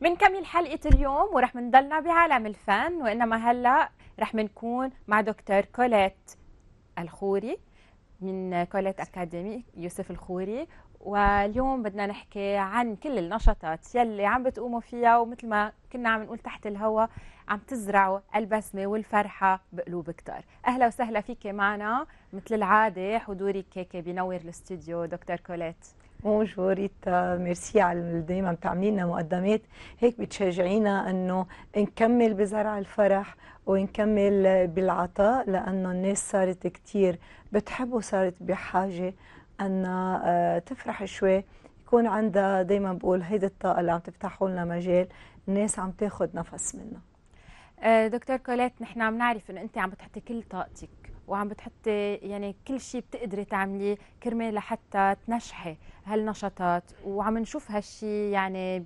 بنكمل حلقه اليوم ورح نضلنا بعالم الفن وانما هلا رح نكون مع دكتور كوليت الخوري من كوليت اكاديمي يوسف الخوري واليوم بدنا نحكي عن كل النشاطات يلي عم بتقوموا فيها ومثل ما كنا عم نقول تحت الهواء عم تزرعوا البسمة والفرحة بقلوب كتار أهلا وسهلا فيك معنا مثل العادة حضورك هيك بنور الاستوديو دكتور كوليت بونجور ريتا ميرسي على اللي دايما بتعملي لنا مقدمات هيك بتشجعينا انه نكمل بزرع الفرح ونكمل بالعطاء لانه الناس صارت كثير بتحب وصارت بحاجه ان تفرح شوي يكون عندها دايما بقول هيدي الطاقه اللي عم تفتحوا لنا مجال الناس عم تاخذ نفس منها دكتور كوليت نحن عم نعرف انه انت عم بتحطي كل طاقتك وعم بتحطي يعني كل شيء بتقدري تعمليه كرمال لحتى تنجحي هالنشاطات وعم نشوف هالشيء يعني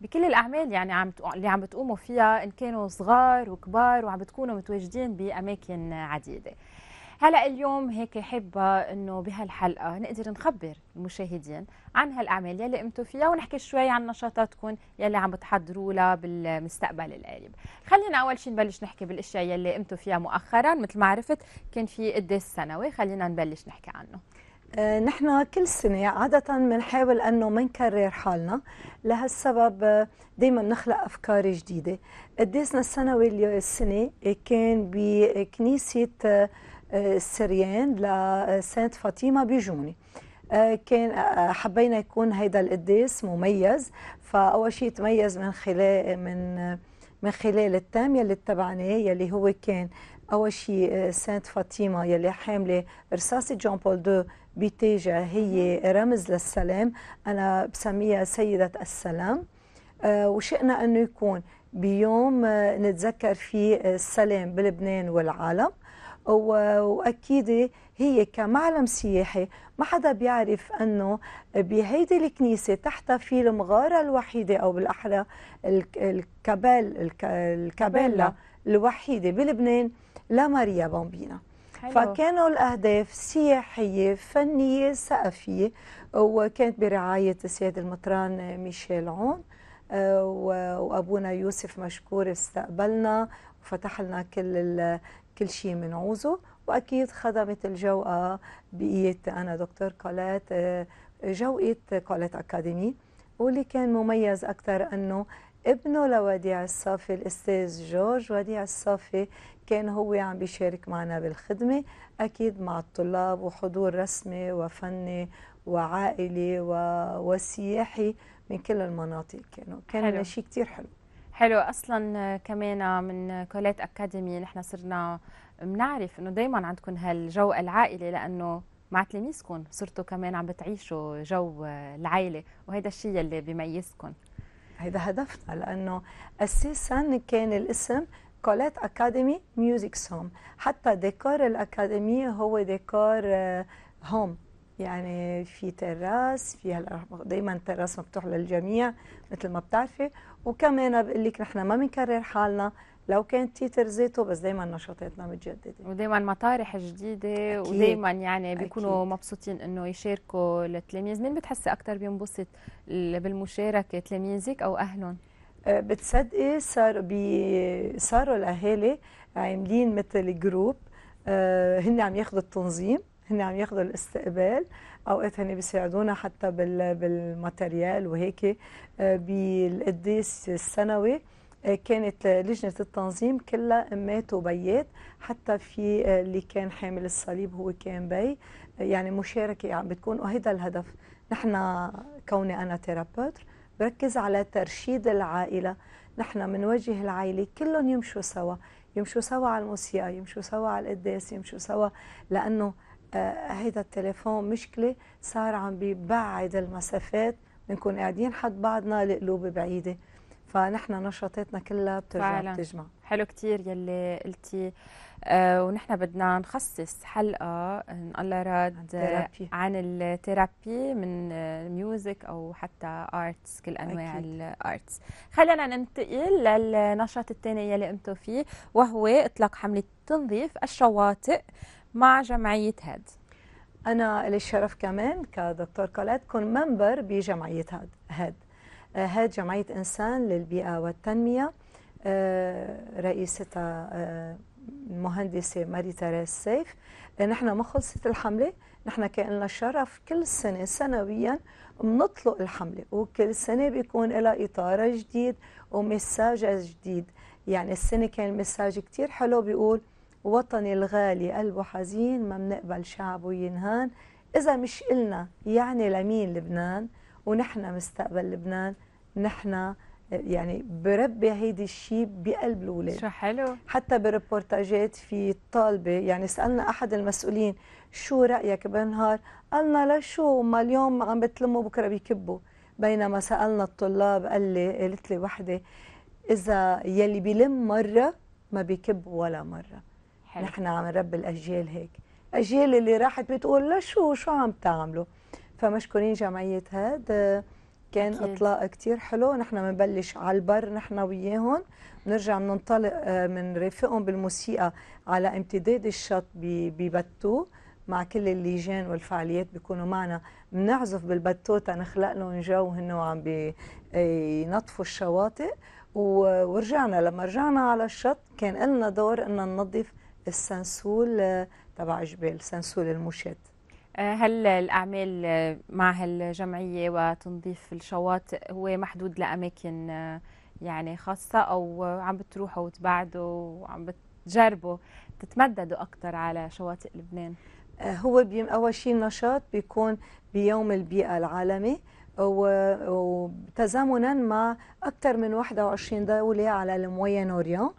بكل الاعمال يعني عم اللي عم بتقوموا فيها ان كانوا صغار وكبار وعم بتكونوا متواجدين باماكن عديده هلا اليوم هيك حابه انه بهالحلقه نقدر نخبر المشاهدين عن هالاعمال يلي قمتوا فيها ونحكي شوي عن نشاطاتكم يلي عم بتحضروا لها بالمستقبل القريب خلينا اول شيء نبلش نحكي بالاشياء يلي قمتوا فيها مؤخرا مثل ما عرفت كان في قداس سنوي خلينا نبلش نحكي عنه آه، نحن كل سنة عادة بنحاول أنه ما نكرر حالنا لهالسبب آه، دايما بنخلق أفكار جديدة قديسنا السنوي السنة كان بكنيسة آه، السريان لسانت فاطمة بيجوني آه، كان آه، آه، حبينا يكون هيدا القداس مميز فأول شيء تميز من خلال من من خلال التام يلي اتبعناه يلي هو كان أول شيء سانت فاطمة يلي حاملة رصاصة جون بول دو بتاجها هي رمز للسلام أنا بسميها سيدة السلام وشئنا أنه يكون بيوم نتذكر فيه السلام بلبنان والعالم واكيد هي كمعلم سياحي ما حدا بيعرف انه بهيدي الكنيسه في المغاره الوحيده او بالاحرى الكبال الكابيلا الوحيده بلبنان لماريا بامبينا حلو. فكانوا الاهداف سياحيه فنيه ثقافيه وكانت برعايه السيد المطران ميشيل عون آه، وابونا يوسف مشكور استقبلنا وفتح لنا كل كل شيء بنعوزه واكيد خدمت الجوقه آه، بقيت انا دكتور كولات آه، جوقه كولات اكاديمي واللي كان مميز اكثر انه ابنه لوديع الصافي الاستاذ جورج وديع الصافي كان هو عم بيشارك معنا بالخدمه اكيد مع الطلاب وحضور رسمي وفني وعائلي وسياحي من كل المناطق كانوا كان شيء كثير حلو حلو اصلا كمان من كوليت اكاديمي نحن صرنا بنعرف انه دائما عندكم هالجو العائلي لانه مع تلاميذكم صرتوا كمان عم بتعيشوا جو العائله وهذا الشيء اللي بيميزكم هذا هدفنا لانه اساسا كان الاسم كوليت اكاديمي ميوزك هوم حتى ديكور الاكاديمي هو ديكور آه، هوم يعني في تراس في دائما تراس مفتوح للجميع مثل ما بتعرفي وكمان بقول لك نحن ما بنكرر حالنا لو كان تيتر زيته بس دائما نشاطاتنا متجدده ودائما مطارح جديده ودائما يعني بيكونوا أكيد. مبسوطين انه يشاركوا التلاميذ مين بتحسي اكثر بينبسط بالمشاركه تلاميذك او اهلهم أه، بتصدقي صار بي صاروا الاهالي عاملين مثل جروب أه، هن عم ياخذوا التنظيم هن عم ياخذوا الاستقبال اوقات هن بيساعدونا حتى بالماتريال وهيك آه، بالقديس السنوي آه، كانت لجنة التنظيم كلها أمات وبيات حتى في آه، اللي كان حامل الصليب هو كان بي يعني مشاركة عم يعني بتكون وهيدا الهدف نحن كوني أنا تيرابوتر بركز على ترشيد العائلة نحن بنوجه العائلة كلهم يمشوا سوا يمشوا سوا على الموسيقى يمشوا سوا على القداس يمشوا سوا لأنه آه، هيدا التليفون مشكله صار عم بيبعد المسافات بنكون قاعدين حد بعضنا القلوب بعيده فنحن نشاطاتنا كلها بترجع فعلا. بتجمع حلو كثير يلي قلتي آه ونحن بدنا نخصص حلقه ان الله راد عن, عن الثيرابي من ميوزك او حتى ارتس كل انواع الارتس خلينا ننتقل للنشاط الثاني يلي قمتوا فيه وهو اطلاق حمله تنظيف الشواطئ مع جمعية هاد أنا لي الشرف كمان كدكتور كولات كون منبر بجمعية هاد هاد آه، هاد جمعية إنسان للبيئة والتنمية آه، رئيستها المهندسة آه، ماري تراس سيف نحن ما خلصت الحملة نحن كان لنا الشرف كل سنة سنويا بنطلق الحملة وكل سنة بيكون لها إطار جديد ومساج جديد يعني السنة كان مساج كتير حلو بيقول وطني الغالي قلبه حزين ما بنقبل شعبه ينهان إذا مش إلنا يعني لمين لبنان ونحن مستقبل لبنان نحن يعني بربي هيدي الشيء بقلب الاولاد شو حلو حتى بريبورتاجات في طالبه يعني سالنا احد المسؤولين شو رايك بنهار قالنا لا شو ما اليوم عم بتلموا بكره بيكبوا بينما سالنا الطلاب قال لي قالت لي وحده اذا يلي بيلم مره ما بيكب ولا مره حلو. نحن عم نربي الاجيال هيك اجيال اللي راحت بتقول لا شو شو عم تعملوا فمشكورين جمعيه هاد آه، كان أكيد. اطلاق كتير حلو نحن بنبلش على البر نحن وياهم بنرجع بننطلق بنرافقهم آه، بالموسيقى على امتداد الشط ببتو مع كل اللجان والفعاليات بيكونوا معنا بنعزف بالبتو تنخلق لهم جو هن عم بينظفوا آه، الشواطئ ورجعنا لما رجعنا على الشط كان لنا دور ان ننظف السنسول آه، تبع جبال سنسول المشد آه، هل الأعمال آه، مع هالجمعية وتنظيف الشواطئ هو محدود لأماكن يعني خاصة أو عم بتروحوا وتبعدوا وعم بتجربوا تتمددوا أكثر على شواطئ لبنان؟ هو أول شيء النشاط بيكون بيوم البيئة العالمي وتزامنا مع اكثر من 21 دوله على الموين نوريا آه،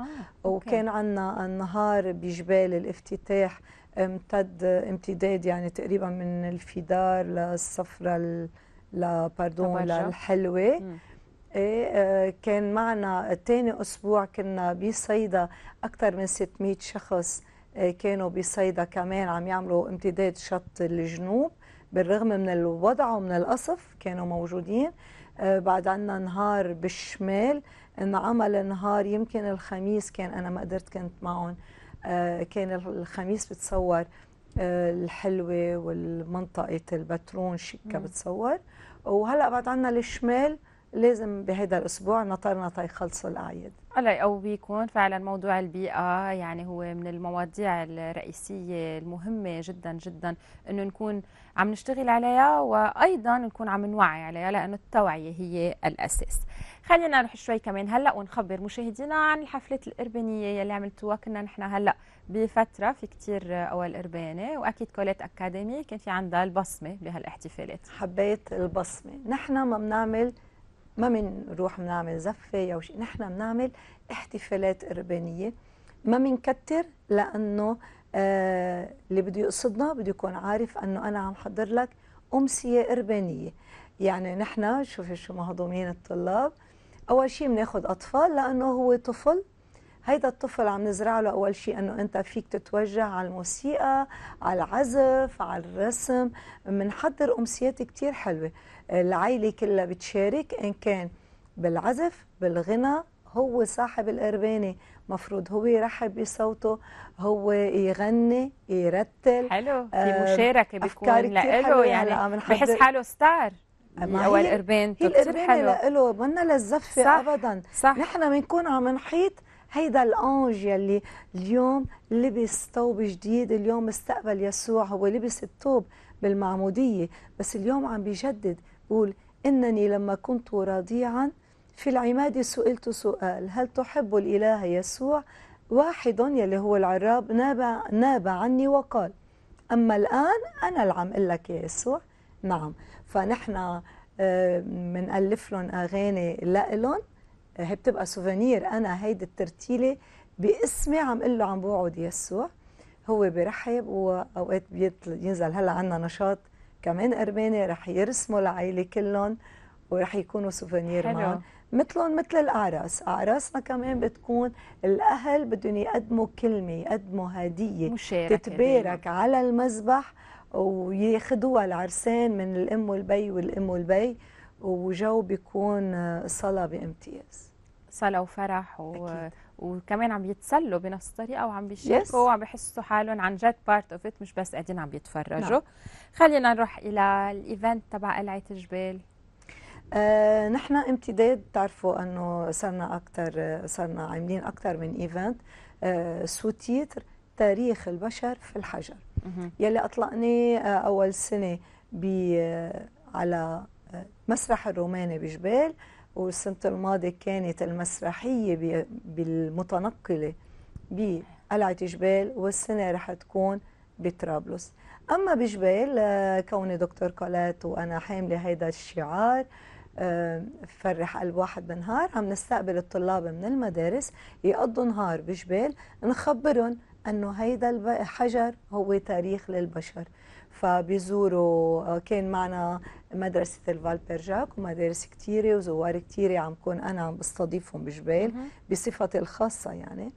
وكان عندنا النهار بجبال الافتتاح امتد امتداد يعني تقريبا من الفدار للصفرة ل باردون للحلوه إيه آه، كان معنا ثاني اسبوع كنا بصيدا اكثر من 600 شخص آه، كانوا بصيدا كمان عم يعملوا امتداد شط الجنوب بالرغم من الوضع ومن القصف كانوا موجودين آه، بعد عنا نهار بالشمال انعمل نهار يمكن الخميس كان انا ما قدرت كنت معهم آه، كان الخميس بتصور آه، الحلوه والمنطقه البترون شيكا بتصور وهلا بعد عنا الشمال لازم بهذا الاسبوع نطرنا تيخلصوا الاعياد الله يقويكم فعلا موضوع البيئة يعني هو من المواضيع الرئيسية المهمة جدا جدا انه نكون عم نشتغل عليها وايضا نكون عم نوعي عليها لانه التوعية هي الاساس خلينا نروح شوي كمان هلا ونخبر مشاهدينا عن الحفلة الاربانية يلي عملتوها كنا نحن هلا بفترة في كتير أول إربانة وأكيد كوليت أكاديمي كان في عندها البصمة بهالاحتفالات حبيت البصمة نحن ما بنعمل ما بنروح بنعمل زفه او شيء نحن بنعمل احتفالات قربانيه ما بنكتر لانه آه اللي بده يقصدنا بده يكون عارف انه انا عم حضر لك امسيه قربانيه يعني نحن شوفي شو مهضومين الطلاب اول شيء بناخذ اطفال لانه هو طفل هيدا الطفل عم نزرع له اول شيء انه انت فيك تتوجه على الموسيقى على العزف على الرسم بنحضر امسيات كثير حلوه العائله كلها بتشارك ان كان بالعزف بالغنى هو صاحب القربانه مفروض هو يرحب بصوته هو يغني يرتل حلو في آه، مشاركه بيكون لإله يعني, يعني بحس حاله ستار هو القربان هي القربانه لإله منا للزفه ابدا صح نحن بنكون عم نحيط هيدا الانج يلي اليوم لبس ثوب جديد اليوم استقبل يسوع هو لبس الثوب بالمعمودية بس اليوم عم بيجدد بقول إنني لما كنت رضيعا في العماد سئلت سؤال هل تحب الإله يسوع واحد يلي هو العراب ناب, ناب عني وقال أما الآن أنا اللي عم لك يا يسوع نعم فنحن بنألف آه، لهم أغاني لإلهم هي بتبقى سوفينير انا هيدي الترتيله باسمي عم له عم بوعد يسوع هو برحب واوقات بينزل هلا عندنا نشاط كمان ارماني رح يرسموا العائله كلهم ورح يكونوا سوفينير معهم مثلهم مثل الاعراس اعراسنا كمان بتكون الاهل بدهم يقدموا كلمه يقدموا هديه مشاركة تتبارك دينا. على المذبح وياخذوها العرسان من الام والبي والام والبي وجو بيكون صلاه بامتياز صلاه وفرح و... وكمان عم بيتسلوا بنفس الطريقه وعم بيشاركوا وعم بيحسوا حالهم عن جد بارت اوف مش بس قاعدين عم يتفرجوا نعم. خلينا نروح الى الايفنت تبع قلعه الجبال آه، نحن امتداد تعرفوا انه صرنا اكثر صرنا عاملين اكثر من ايفنت آه، سوتيتر تاريخ البشر في الحجر يلي اطلقناه آه، اول سنه آه، على آه، مسرح الروماني بجبال والسنة الماضية كانت المسرحية بالمتنقلة بقلعة جبال والسنة رح تكون بطرابلس أما بجبال آه، كوني دكتور كولات وأنا حاملة هيدا الشعار آه، فرح قلب واحد بالنهار عم نستقبل الطلاب من المدارس يقضوا نهار بجبال نخبرهم أنه هيدا الحجر هو تاريخ للبشر فبيزوروا آه، كان معنا مدرسة الفالبرجاك ومدارس كتيرة وزوار كتيرة عم كون أنا عم بستضيفهم بجبال بصفتي الخاصة يعني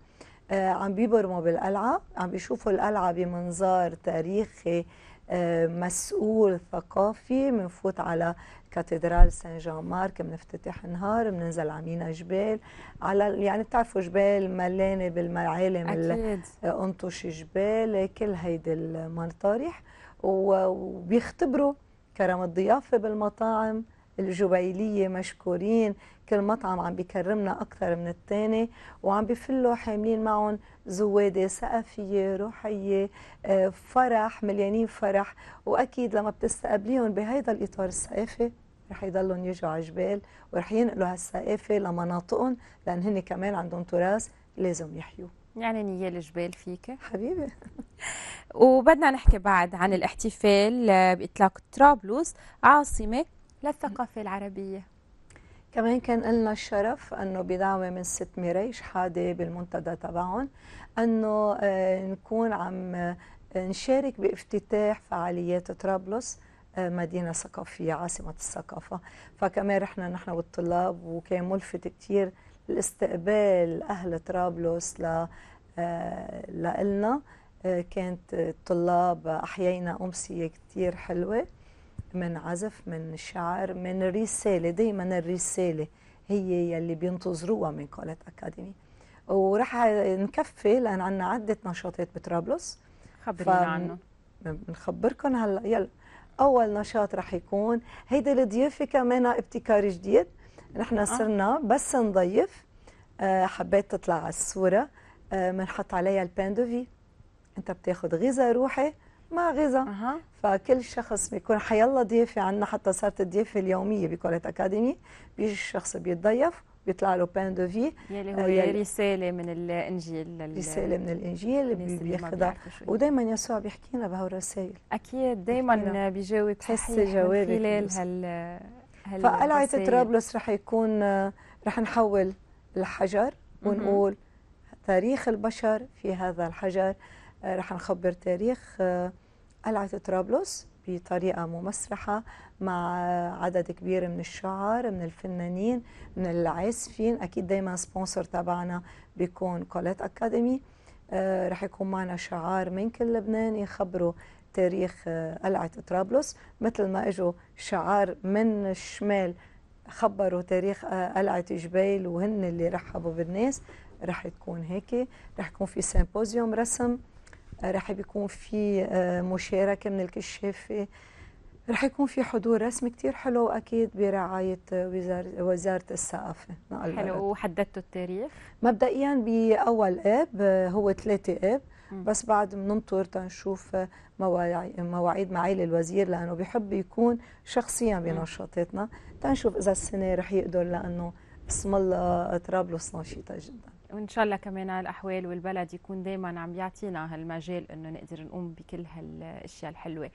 آه، عم بيبرموا بالقلعة عم بيشوفوا القلعة بمنظار تاريخي آه، مسؤول ثقافي بنفوت على كاتدرال سان جان مارك بنفتتح نهار بننزل عمينا جبال على يعني بتعرفوا جبال ملانه بالمعالم انطش جبال كل هيدي المطارح وبيختبروا كرم الضيافة بالمطاعم الجبيلية مشكورين كل مطعم عم بيكرمنا أكثر من الثاني وعم بفلوا حاملين معهم زوادة سقفية روحية آه، فرح مليانين فرح وأكيد لما بتستقبليهم بهيدا الإطار الثقافي رح يضلهم يجوا على الجبال ورح ينقلوا هالثقافة لمناطقهم لأن هن كمان عندهم تراث لازم يحيوه يعني نية الجبال فيك حبيبي وبدنا نحكي بعد عن الاحتفال آه، بإطلاق طرابلس عاصمة للثقافة العربية كمان كان لنا الشرف انه بدعوه من ست ميري شحاده بالمنتدى تبعهم انه آه، نكون عم آه، نشارك بافتتاح فعاليات طرابلس مدينة ثقافية عاصمة الثقافة فكمان رحنا نحن والطلاب وكان ملفت كتير الاستقبال أهل طرابلس ل آه، لنا آه، كانت الطلاب أحيينا أمسية كثير حلوة من عزف من شعر من رسالة دايما الرسالة هي يلي بينتظروها من كولت أكاديمي ورح نكفي لأن عندنا عدة نشاطات بطرابلس خبرينا عنه بنخبركم هلا يلا اول نشاط رح يكون هيدا الضيافه كمان ابتكار جديد نحن صرنا آه. بس نضيف آه، حبيت تطلع على الصوره بنحط آه، عليها البان دو في انت بتاخذ غذاء روحي مع غذاء أه. فكل شخص بيكون حيلا ضيافه عندنا حتى صارت الضيافه اليوميه بكوليت اكاديمي بيجي الشخص بيتضيف بيطلع له بان دو في يلي هو يلي رساله من الانجيل رساله من الانجيل بياخذها ودائما يسوع بيحكي لنا بهالرسائل اكيد دائما بيجاوب تحس جواب خلال هال فقلعة طرابلس رح يكون آه، رح نحول الحجر ونقول تاريخ البشر في هذا الحجر آه، رح نخبر تاريخ قلعة آه، طرابلس بطريقة ممسرحة مع عدد كبير من الشعر من الفنانين من العازفين أكيد دايما سبونسر تبعنا بيكون كولات أكاديمي رح يكون معنا شعار من كل لبنان يخبروا تاريخ آه، قلعة طرابلس مثل ما اجوا شعار من الشمال خبروا تاريخ آه، قلعة جبيل وهن اللي رحبوا بالناس رح تكون هيك رح يكون في سيمبوزيوم رسم آه، رح يكون في مشاركة من الكشافة رح يكون في حضور رسمي كتير حلو أكيد برعاية وزارة, وزارة الثقافة حلو وحددتوا التاريخ؟ مبدئيا بأول آب هو 3 آب بس بعد بننطر تنشوف مواعيد معالي الوزير لانه بحب يكون شخصيا بنشاطاتنا تنشوف اذا السنه رح يقدر لانه بسم الله طرابلس نشيطه جدا وان شاء الله كمان الاحوال والبلد يكون دائما عم يعطينا هالمجال انه نقدر نقوم بكل هالاشياء الحلوه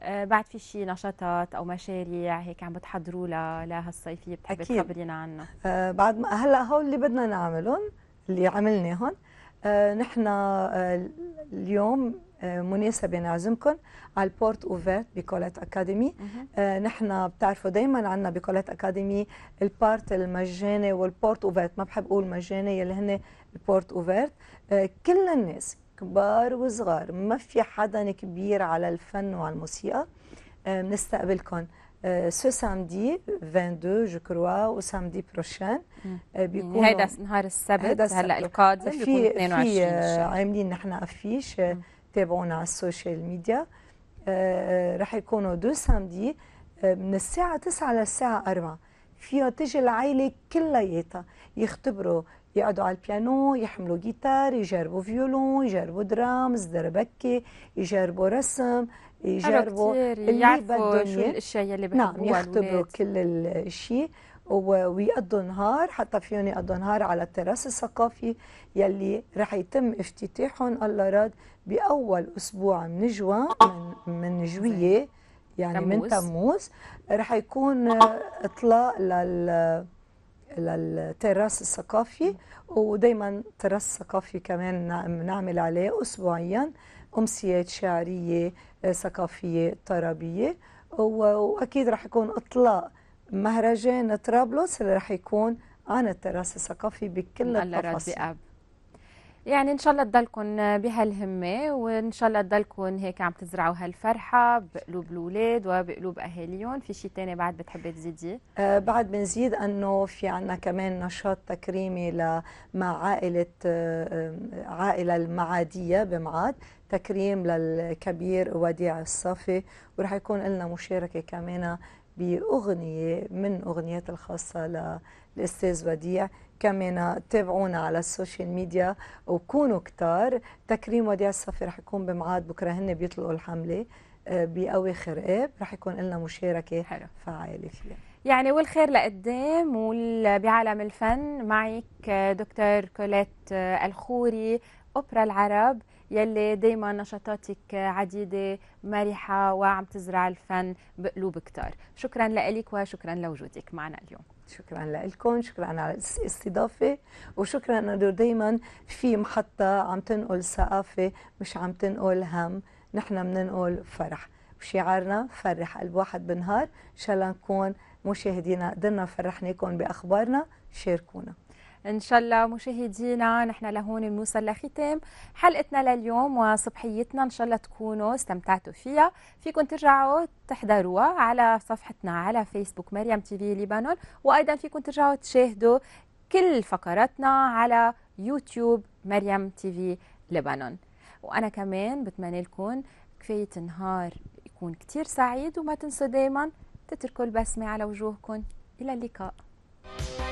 آه، بعد في شيء نشاطات او مشاريع هيك عم بتحضروا لهالصيفيه بتحبي تخبرينا عنها آه بعد ما هلا هول اللي بدنا نعملهم اللي عملناهم آه، نحن آه، اليوم آه، مناسبة نعزمكم على البورت اوفيرت بكولات اكاديمي آه نحن بتعرفوا دائما عندنا بكولات اكاديمي البارت المجاني والبورت اوفيرت ما بحب اقول مجاني يلي هن البورت اوفيرت آه كل الناس كبار وصغار ما في حدا كبير على الفن وعلى الموسيقى بنستقبلكم آه سو euh, ce samedi 22 جو كروا وسامدي بروشان بيكون هيدا نهار السبت هلا القادم بيكون 22 في عاملين نحن افيش mm. تابعونا على السوشيال ميديا آه، آه، رح يكونوا دو سامدي آه، من الساعة 9 للساعة 4 فيها تجي العائلة كلياتها يختبروا يقعدوا على البيانو يحملوا جيتار يجربوا فيولون يجربوا درامز دربكة يجربوا رسم يجربوا اللي يعرفوا شو الاشياء اللي بحبوها نعم يختبروا كل الشيء ويقضوا نهار حتى فيهم يقضوا نهار على التراث الثقافي يلي رح يتم افتتاحهم الله راد باول اسبوع من جوان من, من جويه يعني تموز. من تموز رح يكون اطلاق لل للتراث الثقافي ودائما التراث الثقافي كمان بنعمل عليه اسبوعيا امسيات شعريه آه، ثقافيه طربيه واكيد رح يكون اطلاق مهرجان طرابلس اللي رح يكون عن التراث الثقافي بكل التفاصيل يعني ان شاء الله تضلكم بهالهمه وان شاء الله تضلكم هيك عم تزرعوا هالفرحه بقلوب الاولاد وبقلوب اهاليهم في شيء ثاني بعد بتحبي تزيديه آه بعد بنزيد انه في عندنا كمان نشاط تكريمي مع عائله آه،, آه عائله المعاديه بمعاد تكريم للكبير وديع الصافي ورح يكون لنا مشاركه كمان باغنيه من اغنيات الخاصه للاستاذ وديع كمان تابعونا على السوشيال ميديا وكونوا كتار تكريم وديع الصفي رح يكون بمعاد بكره هن بيطلقوا الحمله آه، باواخر اب رح يكون لنا مشاركه حلو. فعاله فيها يعني والخير لقدام وبعالم الفن معك آه، دكتور كوليت آه، الخوري اوبرا العرب يلي دايما نشاطاتك عديدة مرحة وعم تزرع الفن بقلوب كتار شكرا لك وشكرا لوجودك معنا اليوم شكرا لكم شكرا على الاستضافة وشكرا أنه دايما في محطة عم تنقل ثقافة مش عم تنقل هم نحن بننقل فرح وشعارنا فرح قلب واحد بالنهار إن شاء الله نكون مشاهدينا قدرنا فرحناكم بأخبارنا شاركونا ان شاء الله مشاهدينا نحن لهون بنوصل لختام حلقتنا لليوم وصبحيتنا ان شاء الله تكونوا استمتعتوا فيها فيكم ترجعوا تحضروها على صفحتنا على فيسبوك مريم تي في لبنان وايضا فيكم ترجعوا تشاهدوا كل فقراتنا على يوتيوب مريم تي في لبنان وانا كمان بتمنى لكم كفايه نهار يكون كتير سعيد وما تنسوا دايما تتركوا البسمه على وجوهكم الى اللقاء